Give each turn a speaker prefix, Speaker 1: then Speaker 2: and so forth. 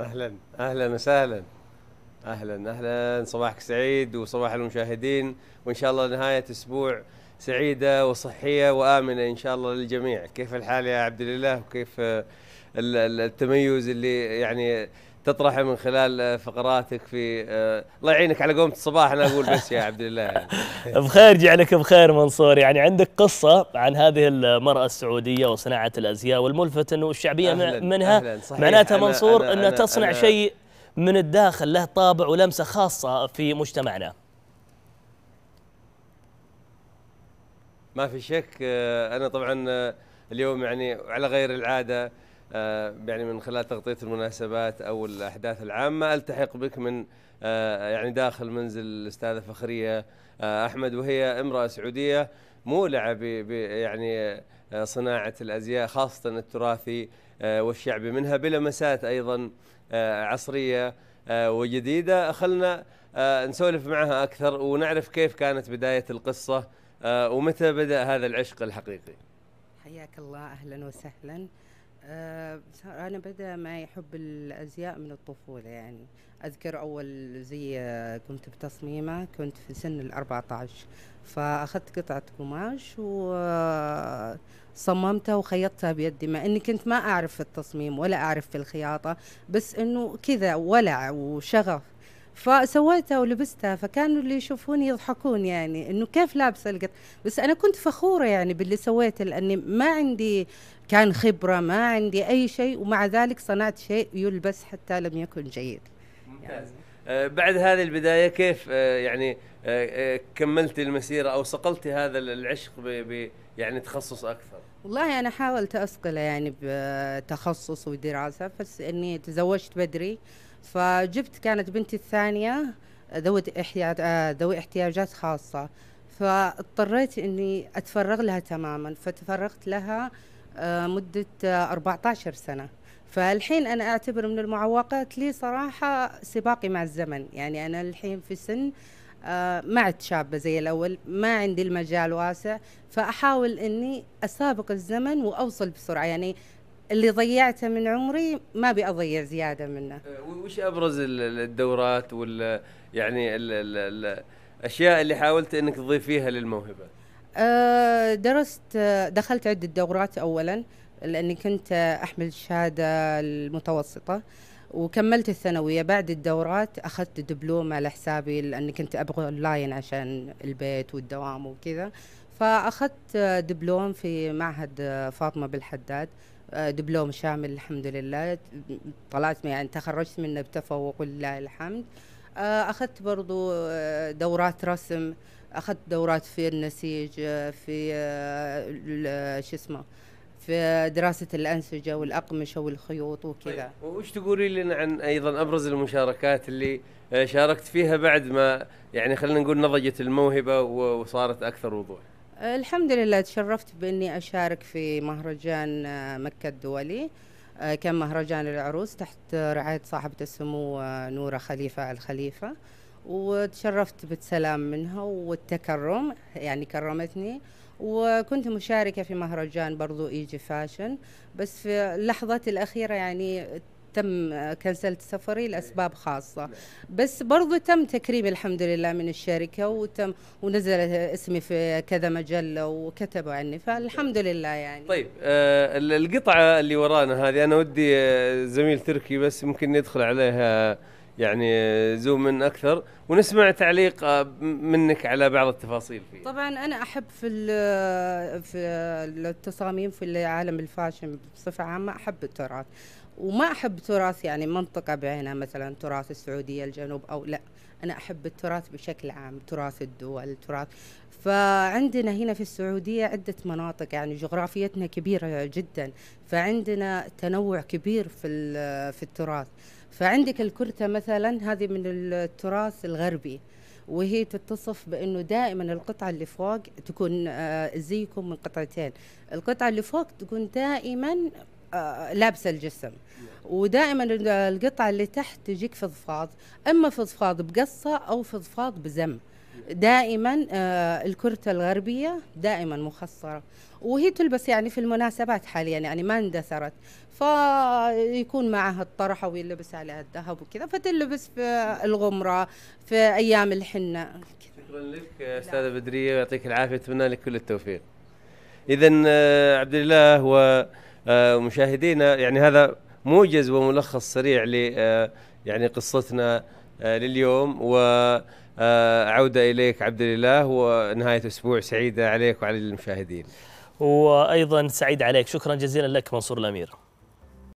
Speaker 1: اهلا اهلا وسهلا اهلا اهلا صباحك سعيد وصباح المشاهدين وان شاء الله نهايه اسبوع سعيده وصحيه وامنه ان شاء الله للجميع كيف الحال يا عبد الله وكيف التميز اللي يعني تطرحه من خلال آه، فقراتك في آه، الله يعينك على قومة الصباح انا اقول بس يا عبد الله بخير جعلك بخير منصور يعني عندك قصة عن هذه المرأة السعودية وصناعة الازياء والملفت انه الشعبية أهلاً منها معناتها منصور انها تصنع أنا شيء من الداخل له طابع ولمسة خاصة في مجتمعنا ما في شك آه، انا طبعا اليوم يعني على غير العاده آه، يعني من خلال تغطية المناسبات أو الأحداث العامة ألتحق بك من آه، يعني داخل منزل الأستاذة فخرية آه، أحمد وهي امرأة سعودية مولعة ب يعني صناعة الأزياء خاصة التراثي والشعبي منها بلمسات أيضا عصرية وجديدة خلنا نسولف معها أكثر ونعرف كيف كانت بداية القصة ومتى بدأ هذا العشق الحقيقي
Speaker 2: حياك الله أهلا وسهلا آه، أنا بدأ معي حب الأزياء من الطفولة يعني أذكر أول زي كنت بتصميمة كنت في سن الأربعة عشر فأخذت قطعة قماش وصممتها وخيطتها بيدي مع إني كنت ما أعرف في التصميم ولا أعرف في الخياطة بس إنه كذا ولع وشغف فسويتها ولبستها فكانوا اللي يشوفوني يضحكون يعني انه كيف لابسه القط بس انا كنت فخوره يعني باللي سويته لاني ما عندي كان خبره ما عندي اي شيء ومع ذلك صنعت شيء يلبس حتى لم يكن جيد ممتاز
Speaker 1: يعني بعد هذه البدايه كيف آه، يعني آه، كملت المسيره او صقلتي هذا العشق ب يعني تخصص اكثر
Speaker 2: والله انا حاولت اصقله يعني بتخصص ودراسه بس اني تزوجت بدري فجبت كانت بنتي الثانية ذوي آه، ذوي احتياجات خاصة فاضطريت اني اتفرغ لها تماما فتفرغت لها آه، مدة 14 آه، سنة فالحين أنا أعتبر من المعوقات لي صراحة سباقي مع الزمن يعني أنا الحين في سن ما عدت شابة زي الأول ما عندي المجال واسع فأحاول أني أسابق الزمن وأوصل بسرعة يعني اللي ضيعته من عمري ما ابي اضيع زياده منه أه،
Speaker 1: وش ابرز الدورات وال يعني الاشياء اللي حاولت انك تضيفيها للموهبه
Speaker 2: أه، درست أه، دخلت عده دورات اولا لاني كنت احمل الشهاده المتوسطه وكملت الثانوية بعد الدورات أخذت دبلوم على حسابي لأني كنت أبغى أونلاين عشان البيت والدوام وكذا فأخذت دبلوم في معهد فاطمة بالحداد آه، دبلوم شامل الحمد لله طلعت يعني تخرجت منه بتفوق ولله الحمد آه، اخذت برضو آه، دورات رسم اخذت دورات في النسيج في شو اسمه في دراسة الأنسجة والأقمشة والخيوط وكذا
Speaker 1: طيب. وش تقولي لنا عن أيضا أبرز المشاركات اللي شاركت فيها بعد ما يعني خلينا نقول نضجت الموهبة وصارت أكثر وضوح
Speaker 2: الحمد لله تشرفت باني اشارك في مهرجان آه، مكه الدولي آه، كان مهرجان العروس تحت رعايه صاحبه السمو آه، نوره خليفه الخليفه وتشرفت بالسلام منها والتكرم يعني كرمتني وكنت مشاركة في مهرجان برضو إيجي فاشن بس في اللحظات الأخيرة يعني تم كنسلت سفري لاسباب خاصه بس برضو تم تكريمي الحمد لله من الشركه وتم ونزل اسمي في كذا مجله وكتبوا عني فالحمد لله يعني
Speaker 1: طيب آه القطعه اللي ورانا هذه انا ودي آه، زميل تركي بس ممكن ندخل عليها يعني آه، زوم من اكثر ونسمع تعليق آه، منك على بعض التفاصيل
Speaker 2: فيه طبعا انا احب في في التصاميم في عالم الفاشن بصفه عامه احب التراث وما احب تراث يعني منطقه بعينها مثلا تراث السعوديه الجنوب او لا انا احب التراث بشكل عام تراث الدول تراث فعندنا هنا في السعوديه عده مناطق يعني جغرافيتنا كبيره جدا فعندنا تنوع كبير في في التراث فعندك الكرته مثلا هذه من التراث الغربي وهي تتصف بانه دائما القطعه اللي فوق تكون آه، زيكم من قطعتين القطعه اللي فوق تكون دائما آه، لابسه الجسم ودائما القطعه اللي تحت تجيك فضفاض اما فضفاض بقصه او فضفاض بزم دائما آه، الكرتة الغربية دائما مخصرة وهي تلبس يعني في المناسبات حاليا يعني ما اندثرت فيكون معها الطرحة ويلبس عليها الذهب وكذا فتلبس في الغمرة في أيام الحنة شكرا
Speaker 1: لك أستاذة بدرية ويعطيك العافية أتمنى لك كل التوفيق إذا آه، عبد الله هو آه، مشاهدينا يعني هذا موجز وملخص سريع ل آه، يعني قصتنا آه، لليوم وعودة إليك عبد الله ونهاية أسبوع سعيدة عليك وعلى المشاهدين وأيضا سعيد عليك شكرا جزيلا لك منصور الأمير